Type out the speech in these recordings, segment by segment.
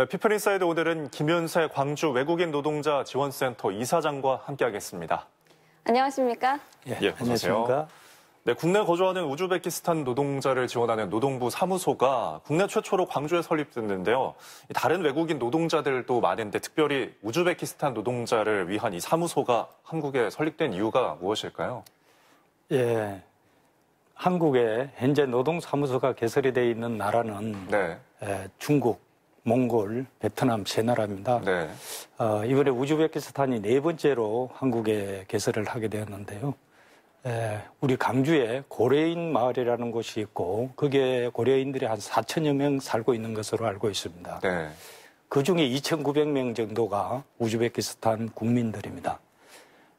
네, 피플인사이드 오늘은 김현세 광주 외국인 노동자 지원센터 이사장과 함께하겠습니다. 안녕하십니까? 예, 예 안녕하세요. 네, 국내 거주하는 우즈베키스탄 노동자를 지원하는 노동부 사무소가 국내 최초로 광주에 설립됐는데요. 다른 외국인 노동자들도 많은데 특별히 우즈베키스탄 노동자를 위한 이 사무소가 한국에 설립된 이유가 무엇일까요? 예, 한국에 현재 노동사무소가 개설이 돼 있는 나라는 네. 예, 중국, 몽골, 베트남 세 나라입니다. 네. 어, 이번에 우즈베키스탄이 네 번째로 한국에 개설을 하게 되었는데요. 에, 우리 강주에 고래인 마을이라는 곳이 있고 그게 고래인들이한 4천여 명 살고 있는 것으로 알고 있습니다. 네. 그 중에 2,900명 정도가 우즈베키스탄 국민들입니다.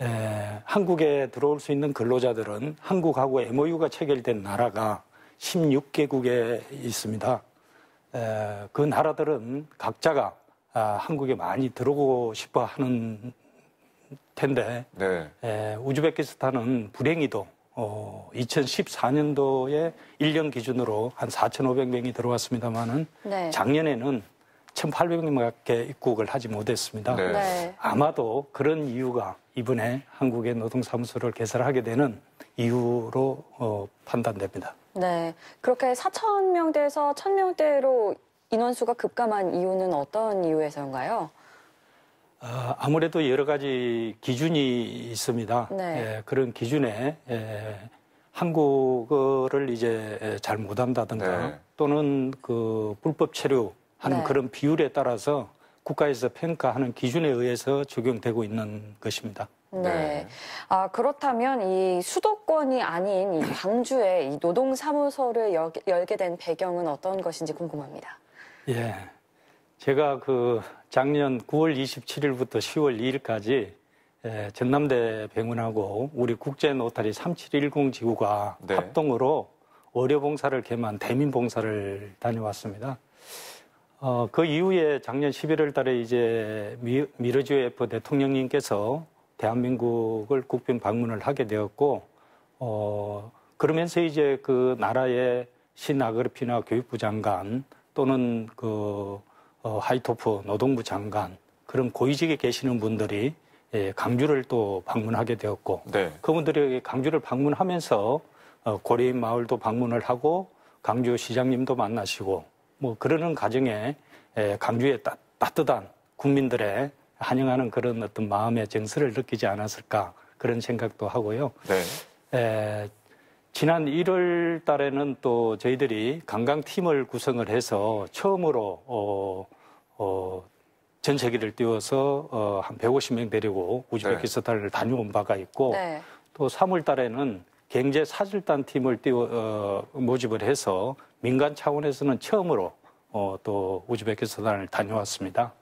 에, 한국에 들어올 수 있는 근로자들은 한국하고 MOU가 체결된 나라가 16개국에 있습니다. 그 나라들은 각자가 아, 한국에 많이 들어오고 싶어 하는 텐데 네. 우즈베키스탄은 불행히도 어, 2014년도에 1년 기준으로 한 4,500명이 들어왔습니다마는 네. 작년에는 1,800명밖에 입국을 하지 못했습니다. 네. 네. 아마도 그런 이유가 이번에 한국의 노동사무소를 개설하게 되는 이유로 어, 판단됩니다. 네. 그렇게 4천 명대에서 1천 명대로 인원수가 급감한 이유는 어떤 이유에서인가요? 아, 무래도 여러 가지 기준이 있습니다. 네. 예, 그런 기준에 예, 한국어를 이제 잘 못한다든가 네. 또는 그 불법 체류하는 네. 그런 비율에 따라서 국가에서 평가하는 기준에 의해서 적용되고 있는 것입니다. 네. 네. 아, 그렇다면 이 수도권이 아닌 이 광주에 이 노동사무소를 여, 열게 된 배경은 어떤 것인지 궁금합니다. 예. 제가 그 작년 9월 27일부터 10월 2일까지 예, 전남대 병원하고 우리 국제 노타리 3710 지구가 네. 합동으로 어려봉사를 개만 대민봉사를 다녀왔습니다. 어, 그 이후에 작년 11월 달에 이제 미, 미르주 F 대통령님께서 대한민국을 국빈 방문을 하게 되었고 어, 그러면서 이제 그 나라의 신아그르피나 교육부 장관 또는 그 어, 하이토프 노동부 장관 그런 고위직에 계시는 분들이 예, 강주를 또 방문하게 되었고 네. 그분들이 강주를 방문하면서 어, 고래인 마을도 방문을 하고 강주 시장님도 만나시고 뭐 그러는 과정에 예, 강주의 따, 따뜻한 국민들의 환영하는 그런 어떤 마음의 정서를 느끼지 않았을까 그런 생각도 하고요. 네. 에, 지난 1월 달에는 또 저희들이 관광팀을 구성을 해서 처음으로 어, 어, 전세기를 띄워서 어, 한 150명 데리고 우즈베키스탄을 네. 다녀온 바가 있고 네. 또 3월 달에는 경제 사절단 팀을 띄워 어, 모집을 해서 민간 차원에서는 처음으로 어, 또 우즈베키스탄을 다녀왔습니다.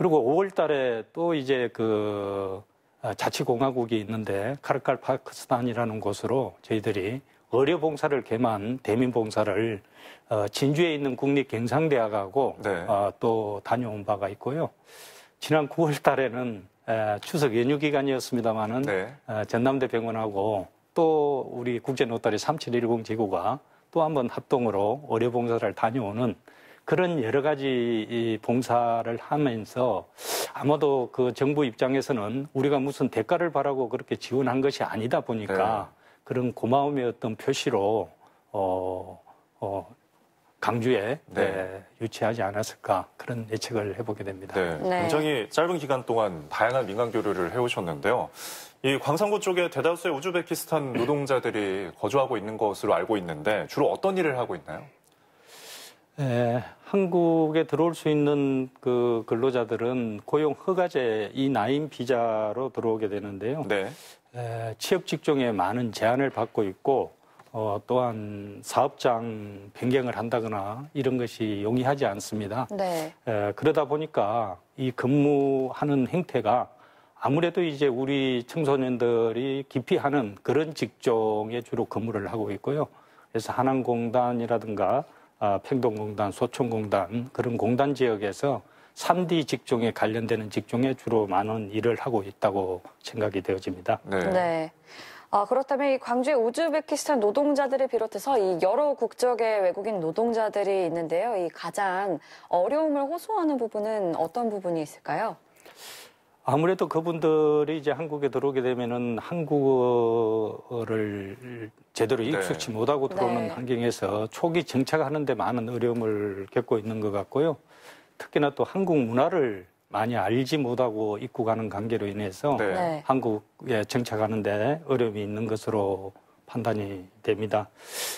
그리고 5월 달에 또 이제 그 아, 자치공화국이 있는데 카르칼 파크스탄이라는 곳으로 저희들이 의료봉사를 개만 대민봉사를 어, 진주에 있는 국립경상대학하고 네. 아, 또 다녀온 바가 있고요. 지난 9월 달에는 추석 연휴 기간이었습니다마는 네. 어, 전남대 병원하고 또 우리 국제 노다리 3710지구가또 한 번 합동으로 의료봉사를 다녀오는 그런 여러 가지 봉사를 하면서 아마도 그 정부 입장에서는 우리가 무슨 대가를 바라고 그렇게 지원한 것이 아니다 보니까 네. 그런 고마움의 어떤 표시로 어, 어, 강주에 네. 네, 유치하지 않았을까 그런 예측을 해보게 됩니다. 네, 네. 굉장히 짧은 기간 동안 다양한 민간 교류를 해오셨는데요. 이광산구 쪽에 대다수의 우즈베키스탄 노동자들이 거주하고 있는 것으로 알고 있는데 주로 어떤 일을 하고 있나요? 네, 한국에 들어올 수 있는 그 근로자들은 고용 허가제 이 나인 비자로 들어오게 되는데요. 네. 에, 예, 취업 직종에 많은 제한을 받고 있고 어, 또한 사업장 변경을 한다거나 이런 것이 용이하지 않습니다. 네. 에, 예, 그러다 보니까 이 근무하는 행태가 아무래도 이제 우리 청소년들이 기피하는 그런 직종에 주로 근무를 하고 있고요. 그래서 한항공단이라든가 아, 평동공단, 소총공단 그런 공단 지역에서 3D 직종에 관련되는 직종에 주로 많은 일을 하고 있다고 생각이 되어집니다. 네. 네. 아, 그렇다면 이 광주의 우즈베키스탄 노동자들을 비롯해서 이 여러 국적의 외국인 노동자들이 있는데요. 이 가장 어려움을 호소하는 부분은 어떤 부분이 있을까요? 아무래도 그분들이 이제 한국에 들어오게 되면은 한국어를 제대로 네. 익숙치 네. 못하고 들어오는 네. 환경에서 초기 정착하는데 많은 어려움을 겪고 있는 것 같고요. 특히나 또 한국 문화를 많이 알지 못하고 입고 가는 관계로 인해서 네. 네. 한국에 정착하는데 어려움이 있는 것으로 판단이 됩니다.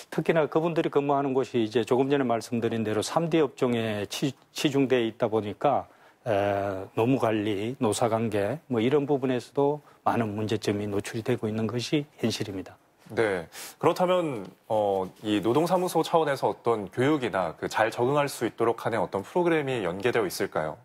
특히나 그분들이 근무하는 곳이 이제 조금 전에 말씀드린 대로 3D 업종에 치, 치중돼 있다 보니까 노무 관리, 노사 관계 뭐 이런 부분에서도 많은 문제점이 노출이 되고 있는 것이 현실입니다. 네. 그렇다면 어, 이 노동사무소 차원에서 어떤 교육이나 그 잘 적응할 수 있도록 하는 어떤 프로그램이 연계되어 있을까요?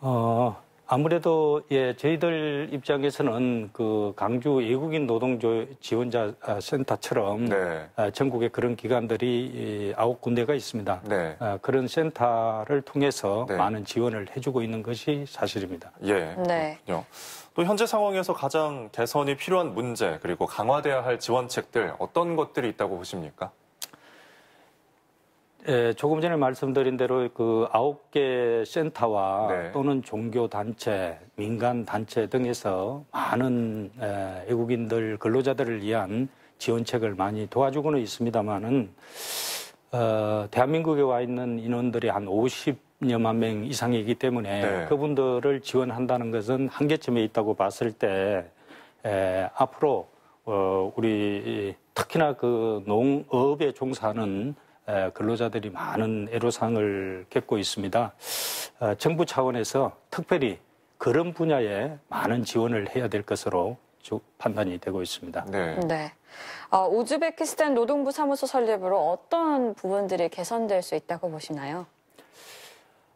어, 아무래도 예, 저희들 입장에서는 그 강주 외국인 노동 지원자 아, 센터처럼 네. 아, 전국에 그런 기관들이 아홉 군데가 있습니다. 네. 아, 그런 센터를 통해서 네. 많은 지원을 해주고 있는 것이 사실입니다. 예. 네. 또 현재 상황에서 가장 개선이 필요한 문제 그리고 강화돼야 할 지원책들 어떤 것들이 있다고 보십니까? 예, 조금 전에 말씀드린 대로 그 아홉 개 센터와 네. 또는 종교 단체, 민간 단체 등에서 많은 에, 예, 외국인들 근로자들을 위한 지원책을 많이 도와주고는 있습니다만은 어, 대한민국에 와 있는 인원들이 한 50여만 명 이상이기 때문에 네. 그분들을 지원한다는 것은 한계점에 있다고 봤을 때 에, 예, 앞으로 어, 우리 특히나 그 농업에 종사하는 근로자들이 많은 애로사항을 겪고 있습니다. 어, 정부 차원에서 특별히 그런 분야에 많은 지원을 해야 될 것으로 판단이 되고 있습니다. 네. 네. 아, 우즈베키스탄 노동부 사무소 설립으로 어떤 부분들이 개선될 수 있다고 보시나요?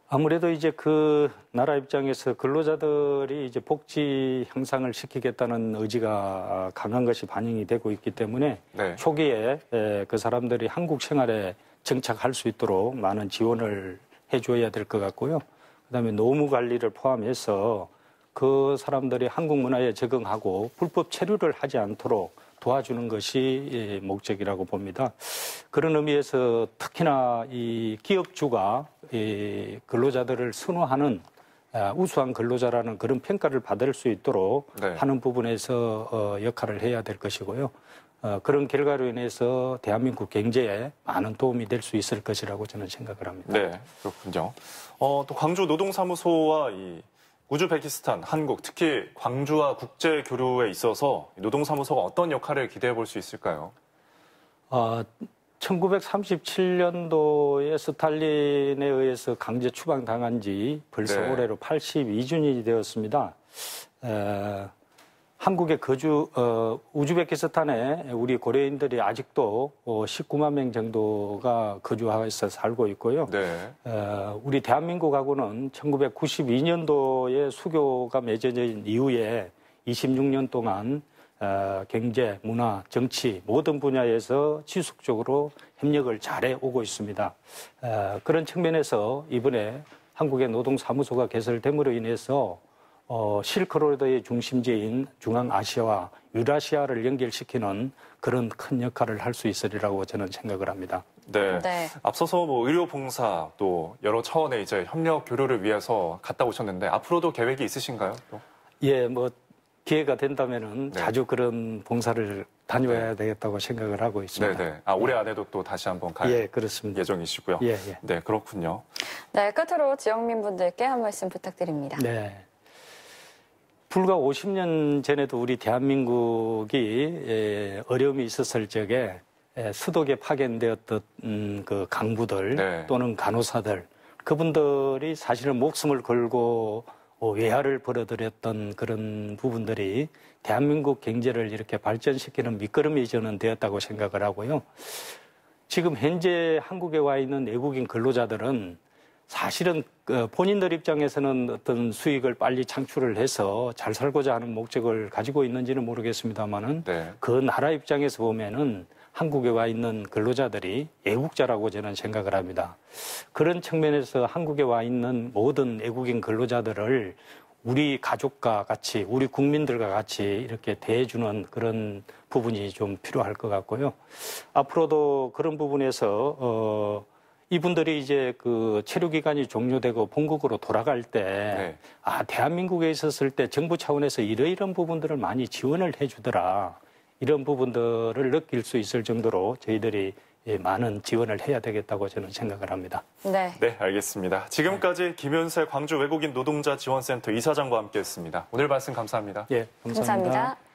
아무래도 이제 그 나라 입장에서 근로자들이 이제 복지 향상을 시키겠다는 의지가 아, 강한 것이 반영이 되고 있기 때문에 네. 초기에 예, 그 사람들이 한국 생활에 정착할 수 있도록 많은 지원을 해줘야 될 것 같고요. 그다음에 노무 관리를 포함해서 그 사람들이 한국 문화에 적응하고 불법 체류를 하지 않도록 도와주는 것이 예, 목적이라고 봅니다. 그런 의미에서 특히나 이 기업주가 이 예, 근로자들을 선호하는 아, 우수한 근로자라는 그런 평가를 받을 수 있도록 네. 하는 부분에서 어, 역할을 해야 될 것이고요. 어, 그런 결과로 인해서 대한민국 경제에 많은 도움이 될 수 있을 것이라고 저는 생각을 합니다. 네, 그렇군요. 어, 또 광주 노동사무소와 이 우즈베키스탄, 한국, 특히 광주와 국제 교류에 있어서 노동사무소가 어떤 역할을 기대해 볼 수 있을까요? 어, 아, 1937년도에 스탈린에 의해서 강제 추방당한 지 벌써 네. 올해로 82주년이 되었습니다. 에, 한국의 거주 어, 우즈베키스탄에 우리 고려인들이 아직도 어, 19만 명 정도가 거주해서 하 살고 있고요. 네. 어, 우리 대한민국하고는 1992년도에 수교가 맺어진 이후에 26년 동안 어, 경제, 문화, 정치 모든 분야에서 지속적으로 협력을 잘해 오고 있습니다. 어, 그런 측면에서 이번에 한국의 노동사무소가 개설됨으로 인해서 어, 실크로드의 중심지인 중앙아시아와 유라시아를 연결시키는 그런 큰 역할을 할 수 있으리라고 저는 생각을 합니다. 네. 네. 앞서서 뭐 의료봉사 또 여러 차원의 이제 협력 교류를 위해서 갔다 오셨는데 앞으로도 계획이 있으신가요? 또? 예, 뭐 기회가 된다면 네. 자주 그런 봉사를 다녀야 네. 되겠다고 생각을 하고 있습니다. 네, 네. 아, 올해 네. 안에도 또 다시 한번 갈 예, 그렇습니다. 예정이시고요. 예, 예. 네, 그렇군요. 네, 끝으로 지역민 분들께 한 말씀 부탁드립니다. 네. 불과 50년 전에도 우리 대한민국이 예, 어려움이 있었을 적에 예, 수도계 파견되었던 음, 그 강부들 네. 또는 간호사들 그분들이 사실은 목숨을 걸고 외화를 벌어들였던 그런 부분들이 대한민국 경제를 이렇게 발전시키는 밑거름이 저는 되었다고 생각을 하고요. 지금 현재 한국에 와 있는 외국인 근로자들은 사실은 그 본인들 입장에서는 어떤 수익을 빨리 창출을 해서 잘 살고자 하는 목적을 가지고 있는지는 모르겠습니다만은 네. 그 나라 입장에서 보면은 한국에 와 있는 근로자들이 애국자라고 저는 생각을 합니다. 그런 측면에서 한국에 와 있는 모든 애국인 근로자들을 우리 가족과 같이 우리 국민들과 같이 이렇게 대해주는 그런 부분이 좀 필요할 것 같고요. 앞으로도 그런 부분에서 어. 이분들이 이제 그 체류 기간이 종료되고 본국으로 돌아갈 때, 네. 아, 대한민국에 있었을 때 정부 차원에서 이러이런 부분들을 많이 지원을 해주더라. 이런 부분들을 느낄 수 있을 정도로 저희들이 예, 많은 지원을 해야 되겠다고 저는 생각을 합니다. 네. 네, 알겠습니다. 지금까지 김윤세 광주 외국인 노동자 지원센터 이사장과 함께했습니다. 오늘 말씀 감사합니다. 예, 감사합니다. 감사합니다.